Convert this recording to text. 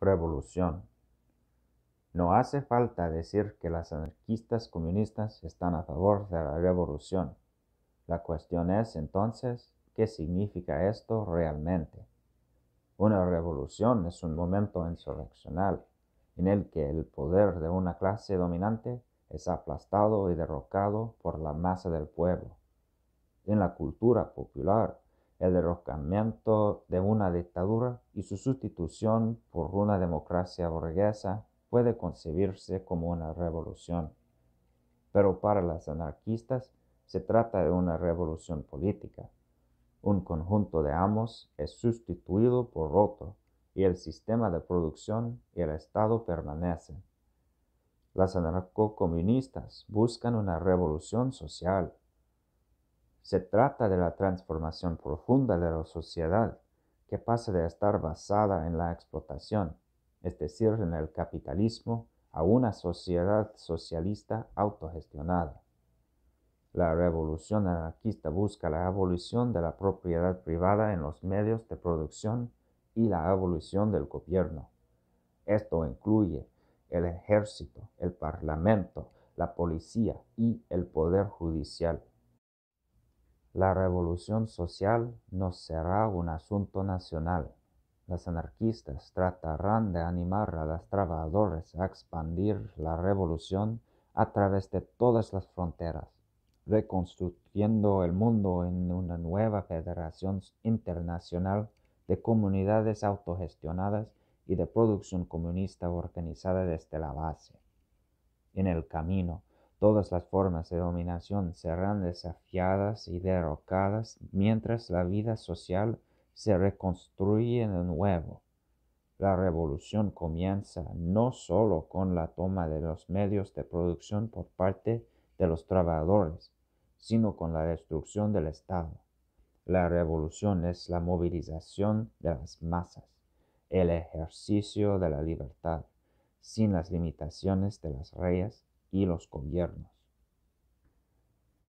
revolución. No hace falta decir que las anarquistas comunistas están a favor de la revolución. La cuestión es entonces, ¿qué significa esto realmente? Una revolución es un momento insurreccional en el que el poder de una clase dominante es aplastado y derrocado por la masa del pueblo. En la cultura popular, el derrocamiento de una dictadura y su sustitución por una democracia burguesa puede concebirse como una revolución. Pero para las anarquistas se trata de una revolución política. Un conjunto de amos es sustituido por otro y el sistema de producción y el Estado permanecen. Las anarcocomunistas buscan una revolución social se trata de la transformación profunda de la sociedad, que pasa de estar basada en la explotación, es decir, en el capitalismo, a una sociedad socialista autogestionada. La revolución anarquista busca la abolición de la propiedad privada en los medios de producción y la abolición del gobierno. Esto incluye el ejército, el parlamento, la policía y el poder judicial. La revolución social no será un asunto nacional. Los anarquistas tratarán de animar a los trabajadores a expandir la revolución a través de todas las fronteras, reconstruyendo el mundo en una nueva federación internacional de comunidades autogestionadas y de producción comunista organizada desde la base. En el camino, Todas las formas de dominación serán desafiadas y derrocadas mientras la vida social se reconstruye de nuevo. La revolución comienza no sólo con la toma de los medios de producción por parte de los trabajadores, sino con la destrucción del Estado. La revolución es la movilización de las masas, el ejercicio de la libertad, sin las limitaciones de las reyes y los gobiernos.